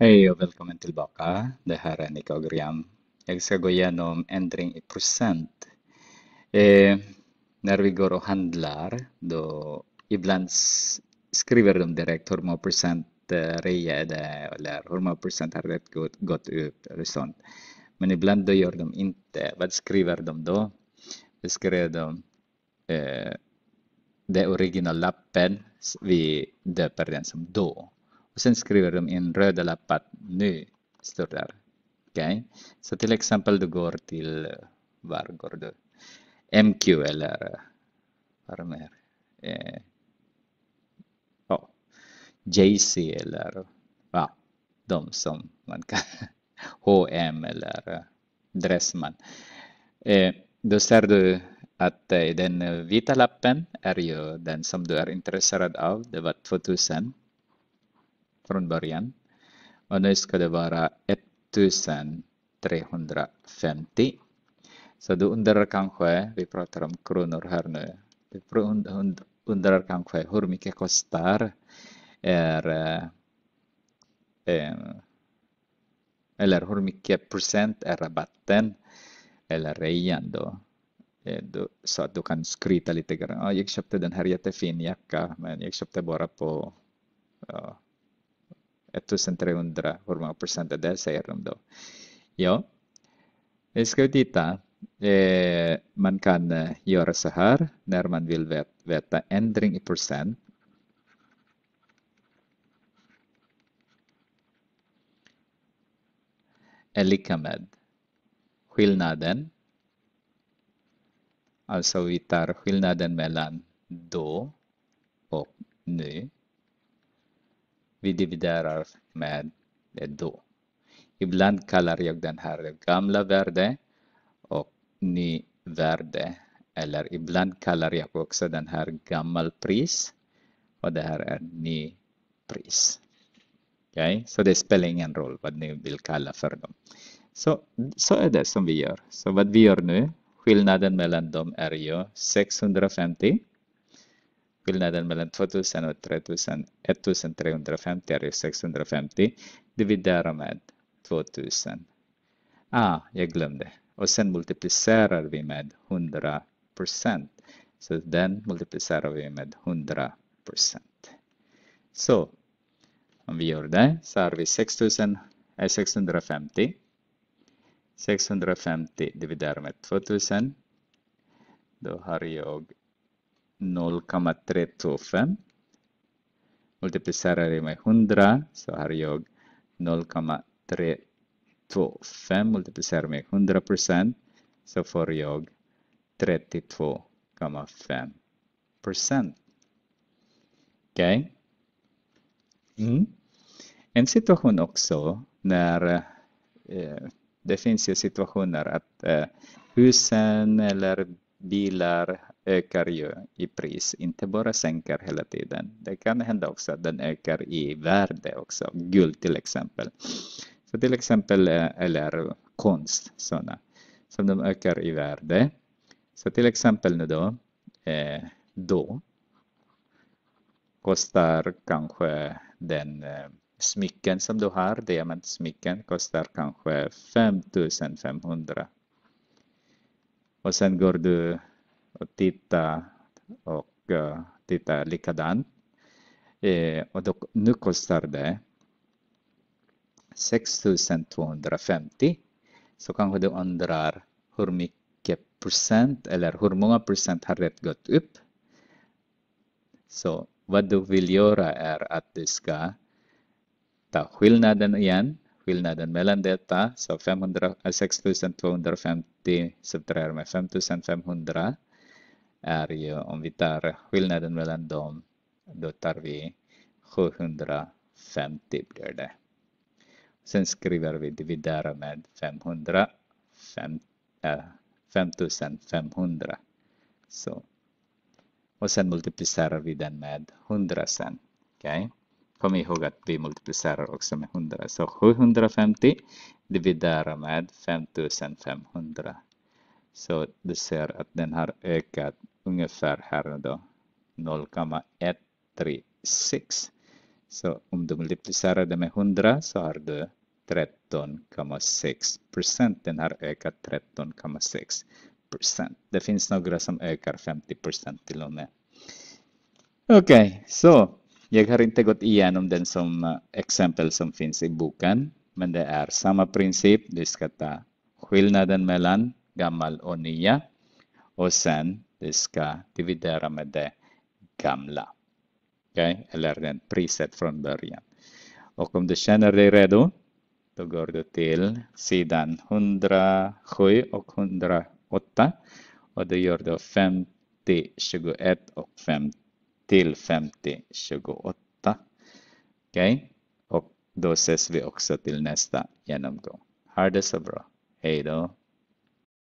Hej och välkommen tillbaka. Det här är Nika och Griam. Jag ska gå igenom ändring i procent. Eh, när vi går och handlar, då ibland skriver de direkt hur många procent eh, rea är det eller hur många procent har det gått, gått upp eller sånt. Men ibland då gör de inte. Vad skriver de då? Då skriver de eh, det originallappen, vi döper den som då och sen skriver de in röda lappar, nu står där. Okay? Så till exempel du går till, eh, var går du? MQ eller eh, vad mer? Eh, oh, JC eller ja, de som man kan, H&M eller eh, Dressman. Eh, då ser du att eh, den vita lappen är ju den som du är intresserad av, det var 2000 från början. Och nu ska det vara 1350. Så du undrar kanske, vi pratar om kronor här nu, du undrar kanske hur mycket kostar är, eh, eh, eller hur mycket procent är rabatten eller rean då? Eh, du, så att du kan skryta lite grann. jag köpte den här jättefin jacka men jag köpte bara på ja, 1300 hur många procent det säger de då. Ja, vi ska titta. Eh, man kan göra eh, så här när man vill veta ändring i procent. är lika med skillnaden. Alltså vi tar skillnaden mellan då och nu vi dividerar med då. Ibland kallar jag den här gamla värde och ny värde. Eller ibland kallar jag också den här gammal pris och det här är ny pris. Okay? Så det spelar ingen roll vad ni vill kalla för dem. Så, så är det som vi gör. Så vad vi gör nu, skillnaden mellan dem är ju 650 Skillnaden mellan 2000 och 3000, 1350 är ju 650. Dividera med 2000. Ah, jag glömde. Och sen multiplicerar vi med 100 Så den multiplicerar vi med 100 Så om vi gör det så har vi 6000, äh, 650. 650 dividerat med 2000. Då har jag 0,325 multiplicerar det med 100 så har jag 0,325 multiplicerar med 100 procent så får jag 32,5 procent. Okej? Okay. Mm. En situation också när eh, det finns ju situationer att eh, husen eller bilar ökar ju i pris, inte bara sänker hela tiden. Det kan hända också att den ökar i värde också, guld till exempel. Så till exempel, eh, eller konst, sådana som de ökar i värde. Så till exempel nu då, eh, då kostar kanske den eh, smycken som du har, diamantsmycken, kostar kanske 5500. Och sen går du och titta och eh, titta likadant. Eh, och då, nu kostar det 6250. Så kanske du undrar hur mycket procent eller hur många procent har det gått upp? Så vad du vill göra är att du ska ta skillnaden igen, skillnaden mellan detta, så 500, 6250 eh, subtraherar med 5500 är ju om vi tar skillnaden mellan dem, då tar vi 750 blir det. Sen skriver vi dividera med 500, 5, äh, 5500. Så. Och sen multiplicerar vi den med 100 sen. Okay? Kom ihåg att vi multiplicerar också med 100. Så 750 dividera med 5500. Så du ser att den har ökat ungefär här då 0,136. Så om du multiplicerar det med 100 så har du 13,6 procent. Den har ökat 13,6 procent. Det finns några som ökar 50 procent till och med. Okej, okay, så jag har inte gått igenom den som eh, exempel som finns i boken, men det är samma princip. Du ska ta skillnaden mellan gammal och nya. Och sen du ska dividera med det gamla. Okay? Eller den priset från början. Och om du känner dig redo, då går du till sidan 107 och 108. Och då gör du 50, 21 och 50 till 50, 28. Okej? Okay? Och då ses vi också till nästa genomgång. Ha det så bra. Hej då!